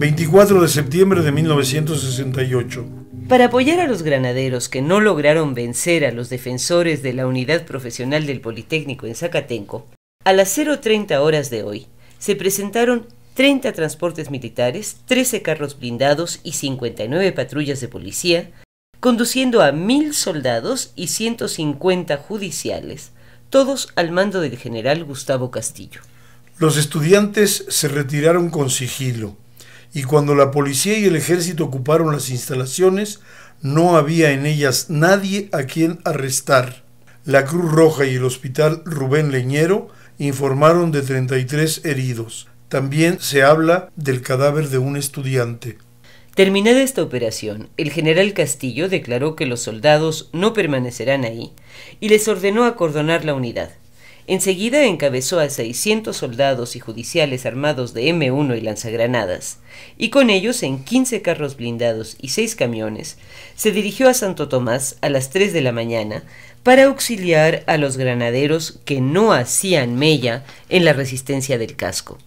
24 de septiembre de 1968. Para apoyar a los granaderos que no lograron vencer a los defensores de la Unidad Profesional del Politécnico en Zacatenco, a las 0.30 horas de hoy se presentaron 30 transportes militares, 13 carros blindados y 59 patrullas de policía, conduciendo a 1.000 soldados y 150 judiciales, todos al mando del general Gustavo Castillo. Los estudiantes se retiraron con sigilo y cuando la policía y el ejército ocuparon las instalaciones, no había en ellas nadie a quien arrestar. La Cruz Roja y el Hospital Rubén Leñero informaron de 33 heridos. También se habla del cadáver de un estudiante. Terminada esta operación, el general Castillo declaró que los soldados no permanecerán ahí y les ordenó acordonar la unidad. Enseguida encabezó a 600 soldados y judiciales armados de M1 y lanzagranadas, y con ellos en 15 carros blindados y 6 camiones, se dirigió a Santo Tomás a las 3 de la mañana para auxiliar a los granaderos que no hacían mella en la resistencia del casco.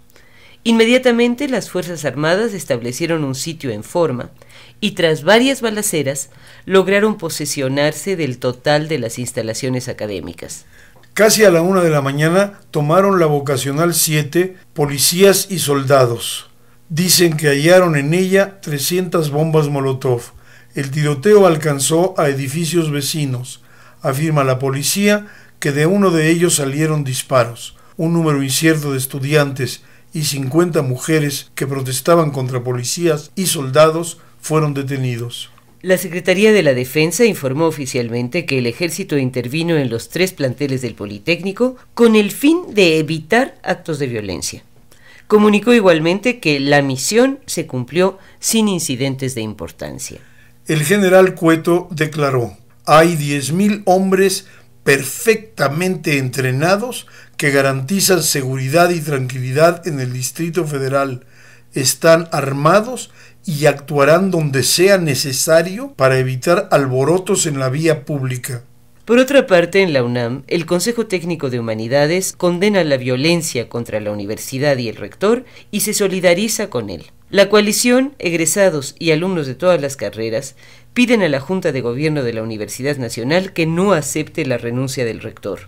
Inmediatamente las Fuerzas Armadas establecieron un sitio en forma y tras varias balaceras lograron posesionarse del total de las instalaciones académicas. Casi a la una de la mañana tomaron la vocacional 7 policías y soldados. Dicen que hallaron en ella 300 bombas Molotov. El tiroteo alcanzó a edificios vecinos. Afirma la policía que de uno de ellos salieron disparos. Un número incierto de estudiantes y 50 mujeres que protestaban contra policías y soldados fueron detenidos. La Secretaría de la Defensa informó oficialmente que el ejército intervino en los tres planteles del Politécnico con el fin de evitar actos de violencia. Comunicó igualmente que la misión se cumplió sin incidentes de importancia. El general Cueto declaró, hay 10.000 hombres perfectamente entrenados que garantizan seguridad y tranquilidad en el Distrito Federal. Están armados y actuarán donde sea necesario para evitar alborotos en la vía pública. Por otra parte, en la UNAM, el Consejo Técnico de Humanidades condena la violencia contra la universidad y el rector y se solidariza con él. La coalición, egresados y alumnos de todas las carreras, piden a la Junta de Gobierno de la Universidad Nacional que no acepte la renuncia del rector.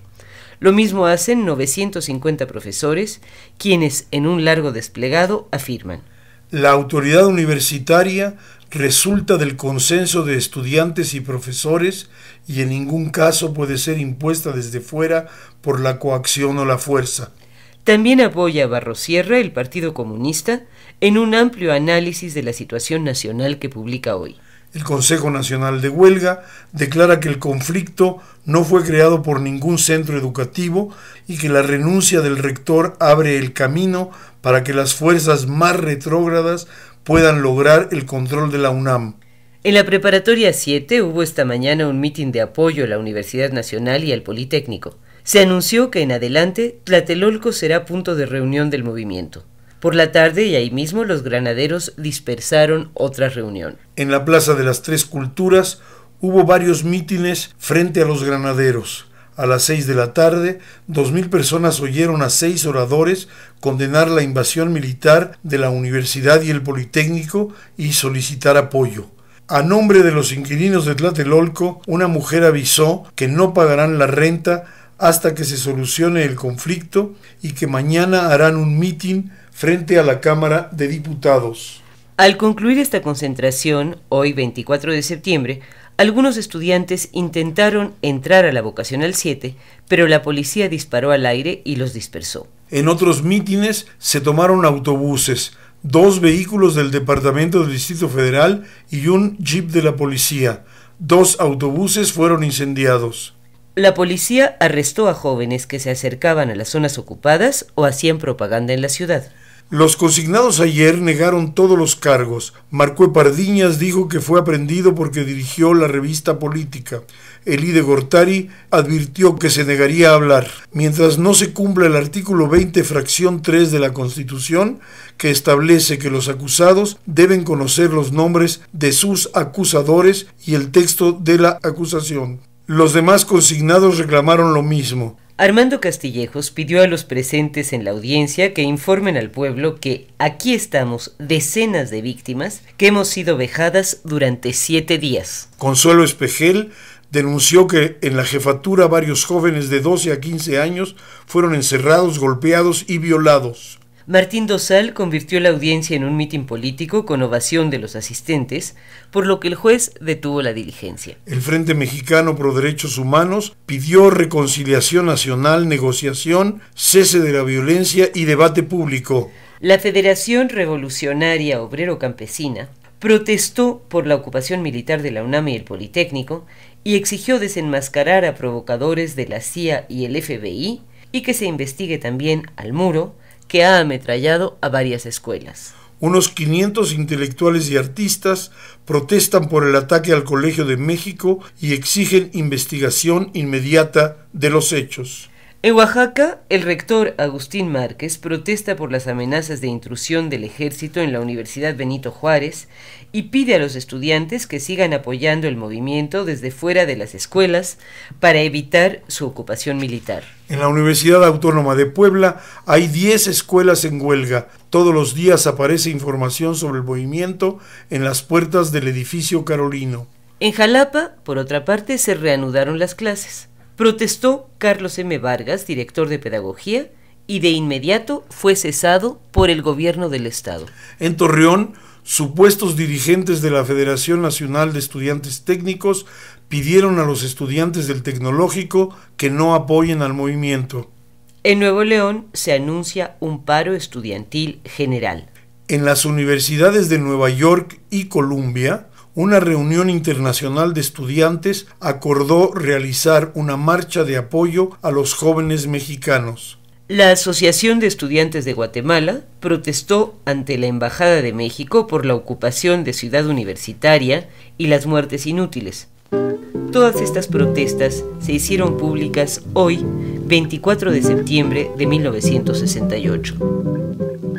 Lo mismo hacen 950 profesores, quienes en un largo desplegado afirman la autoridad universitaria resulta del consenso de estudiantes y profesores y en ningún caso puede ser impuesta desde fuera por la coacción o la fuerza. También apoya a Barrosierra, el Partido Comunista, en un amplio análisis de la situación nacional que publica hoy. El Consejo Nacional de Huelga declara que el conflicto no fue creado por ningún centro educativo y que la renuncia del rector abre el camino para que las fuerzas más retrógradas puedan lograr el control de la UNAM. En la preparatoria 7 hubo esta mañana un mitin de apoyo a la Universidad Nacional y al Politécnico. Se anunció que en adelante Tlatelolco será punto de reunión del movimiento. Por la tarde y ahí mismo los granaderos dispersaron otra reunión. En la Plaza de las Tres Culturas hubo varios mítines frente a los granaderos. A las seis de la tarde, dos mil personas oyeron a seis oradores condenar la invasión militar de la Universidad y el Politécnico y solicitar apoyo. A nombre de los inquilinos de Tlatelolco, una mujer avisó que no pagarán la renta hasta que se solucione el conflicto y que mañana harán un mítin frente a la Cámara de Diputados. Al concluir esta concentración, hoy 24 de septiembre, algunos estudiantes intentaron entrar a la vocacional 7, pero la policía disparó al aire y los dispersó. En otros mítines se tomaron autobuses, dos vehículos del Departamento del Distrito Federal y un jeep de la policía. Dos autobuses fueron incendiados. La policía arrestó a jóvenes que se acercaban a las zonas ocupadas o hacían propaganda en la ciudad. Los consignados ayer negaron todos los cargos. Marcue Pardiñas dijo que fue aprendido porque dirigió la revista política. Elide Gortari advirtió que se negaría a hablar. Mientras no se cumpla el artículo 20, fracción 3 de la Constitución, que establece que los acusados deben conocer los nombres de sus acusadores y el texto de la acusación. Los demás consignados reclamaron lo mismo. Armando Castillejos pidió a los presentes en la audiencia que informen al pueblo que aquí estamos decenas de víctimas que hemos sido vejadas durante siete días. Consuelo Espejel denunció que en la jefatura varios jóvenes de 12 a 15 años fueron encerrados, golpeados y violados. Martín Dosal convirtió la audiencia en un mitin político con ovación de los asistentes, por lo que el juez detuvo la diligencia. El Frente Mexicano Pro Derechos Humanos pidió reconciliación nacional, negociación, cese de la violencia y debate público. La Federación Revolucionaria Obrero Campesina protestó por la ocupación militar de la UNAM y el Politécnico y exigió desenmascarar a provocadores de la CIA y el FBI y que se investigue también al muro que ha ametrallado a varias escuelas. Unos 500 intelectuales y artistas protestan por el ataque al Colegio de México y exigen investigación inmediata de los hechos. En Oaxaca, el rector Agustín Márquez protesta por las amenazas de intrusión del ejército en la Universidad Benito Juárez y pide a los estudiantes que sigan apoyando el movimiento desde fuera de las escuelas para evitar su ocupación militar. En la Universidad Autónoma de Puebla hay 10 escuelas en huelga. Todos los días aparece información sobre el movimiento en las puertas del edificio Carolino. En Jalapa, por otra parte, se reanudaron las clases protestó Carlos M. Vargas, director de Pedagogía, y de inmediato fue cesado por el gobierno del Estado. En Torreón, supuestos dirigentes de la Federación Nacional de Estudiantes Técnicos pidieron a los estudiantes del tecnológico que no apoyen al movimiento. En Nuevo León se anuncia un paro estudiantil general. En las universidades de Nueva York y Columbia, una reunión internacional de estudiantes acordó realizar una marcha de apoyo a los jóvenes mexicanos. La Asociación de Estudiantes de Guatemala protestó ante la Embajada de México por la ocupación de Ciudad Universitaria y las muertes inútiles. Todas estas protestas se hicieron públicas hoy, 24 de septiembre de 1968.